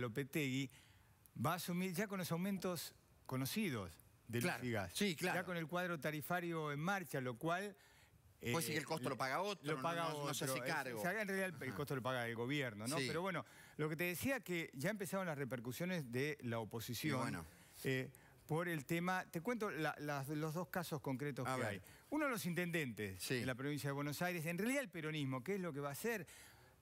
Lopetegui va a asumir ya con los aumentos conocidos de gas. Sí, Ya con el cuadro tarifario en marcha, lo cual... pues que el costo lo paga otro, no, se hace cargo. en realidad el, costo lo paga el gobierno, ¿no? Pero bueno, lo que te decía que ya empezaron las repercusiones de la oposición. Eh, por el tema, te cuento los dos casos concretos que hay. Uno de los intendentes de la provincia de Buenos Aires, en realidad el peronismo, ¿qué es lo que va a hacer?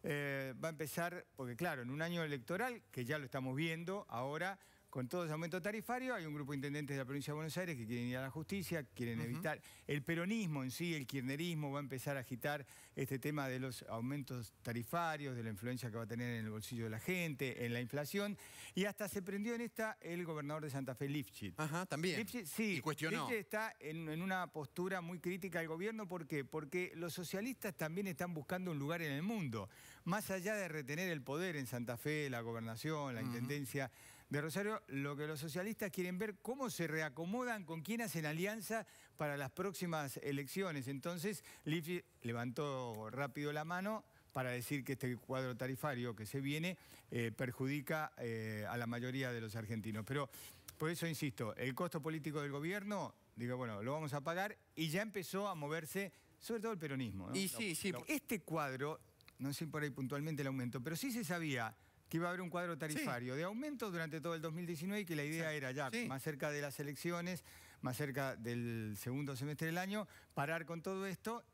Eh, va a empezar, porque claro, en un año electoral, que ya lo estamos viendo ahora, con todo ese aumento tarifario, hay un grupo de intendentes de la provincia de Buenos Aires que quieren ir a la justicia, quieren evitar... El peronismo en sí, el kirnerismo, va a empezar a agitar este tema de los aumentos tarifarios, de la influencia que va a tener en el bolsillo de la gente, en la inflación. Y hasta se prendió en esta el gobernador de Santa Fe, Lifchit. Ajá, también. sí. Y cuestionó. está en, una postura muy crítica al gobierno. ¿Por qué? Porque los socialistas también están buscando un lugar en el mundo. Más allá de retener el poder en Santa Fe, la gobernación, la intendencia de Rosario, lo que los socialistas quieren ver, cómo se reacomodan, con quién hacen alianza para las próximas elecciones. Entonces, Liffi levantó rápido la mano para decir que este cuadro tarifario que se viene eh, perjudica eh, a la mayoría de los argentinos. Pero por eso insisto, el costo político del gobierno, digo, bueno, lo vamos a pagar y ya empezó a moverse, sobre todo el peronismo. Y sí, sí. Este cuadro, no sé por ahí puntualmente el aumento, pero sí se sabía que iba a haber un cuadro tarifario de aumento durante todo el 2019 y que la idea era ya, más cerca de las elecciones, más cerca del segundo semestre del año, parar con todo esto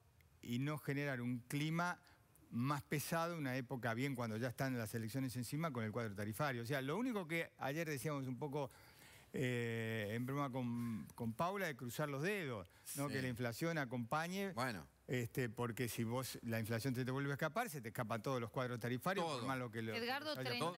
y no generar un clima más pesado, una época bien cuando ya están las elecciones encima con el cuadro tarifario. O sea, lo único que ayer decíamos un poco... Eh, con, Paula de cruzar los dedos, que la inflación acompañe. Este, porque si vos la inflación te, te vuelve a escapar, se te escapan todos los cuadros tarifarios, por que lo,